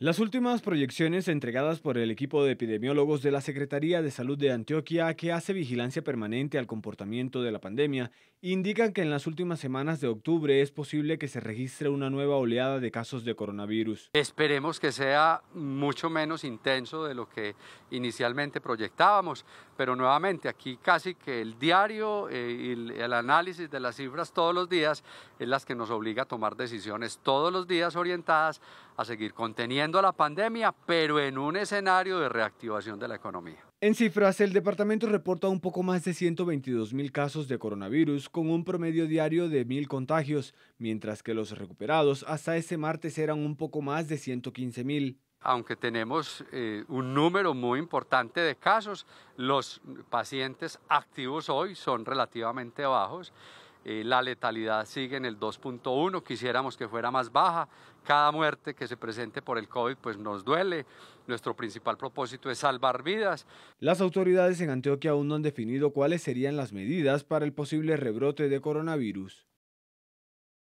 Las últimas proyecciones entregadas por el equipo de epidemiólogos de la Secretaría de Salud de Antioquia, que hace vigilancia permanente al comportamiento de la pandemia, indican que en las últimas semanas de octubre es posible que se registre una nueva oleada de casos de coronavirus. Esperemos que sea mucho menos intenso de lo que inicialmente proyectábamos, pero nuevamente aquí casi que el diario eh, y el análisis de las cifras todos los días es las que nos obliga a tomar decisiones todos los días orientadas a seguir conteniendo la pandemia, pero en un escenario de reactivación de la economía. En cifras, el departamento reporta un poco más de 122 mil casos de coronavirus con un promedio diario de mil contagios, mientras que los recuperados hasta este martes eran un poco más de 115 mil aunque tenemos eh, un número muy importante de casos, los pacientes activos hoy son relativamente bajos. Eh, la letalidad sigue en el 2.1, quisiéramos que fuera más baja. Cada muerte que se presente por el COVID pues nos duele. Nuestro principal propósito es salvar vidas. Las autoridades en Antioquia aún no han definido cuáles serían las medidas para el posible rebrote de coronavirus.